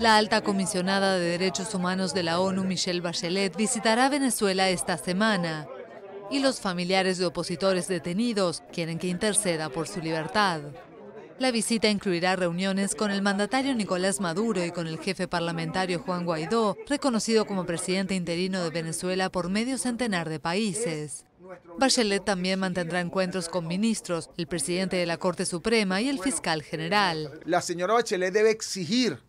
La alta comisionada de Derechos Humanos de la ONU, Michelle Bachelet, visitará Venezuela esta semana y los familiares de opositores detenidos quieren que interceda por su libertad. La visita incluirá reuniones con el mandatario Nicolás Maduro y con el jefe parlamentario Juan Guaidó, reconocido como presidente interino de Venezuela por medio centenar de países. Bachelet también mantendrá encuentros con ministros, el presidente de la Corte Suprema y el fiscal general. La señora Bachelet debe exigir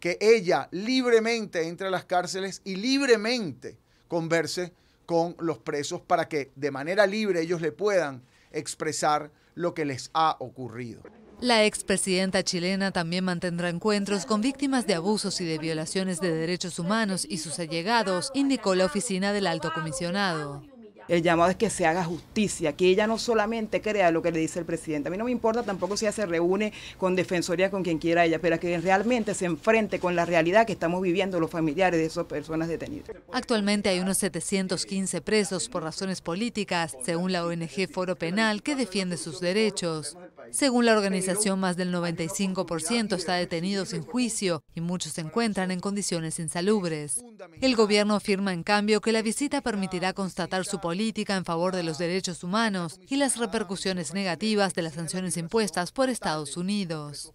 que ella libremente entre a las cárceles y libremente converse con los presos para que de manera libre ellos le puedan expresar lo que les ha ocurrido. La expresidenta chilena también mantendrá encuentros con víctimas de abusos y de violaciones de derechos humanos y sus allegados, indicó la oficina del alto comisionado el llamado es que se haga justicia, que ella no solamente crea lo que le dice el presidente. A mí no me importa tampoco si ella se reúne con Defensoría, con quien quiera ella, pero que realmente se enfrente con la realidad que estamos viviendo los familiares de esas personas detenidas. Actualmente hay unos 715 presos por razones políticas, según la ONG Foro Penal, que defiende sus derechos. Según la organización, más del 95% está detenido sin juicio y muchos se encuentran en condiciones insalubres. El gobierno afirma, en cambio, que la visita permitirá constatar su política en favor de los derechos humanos y las repercusiones negativas de las sanciones impuestas por Estados Unidos.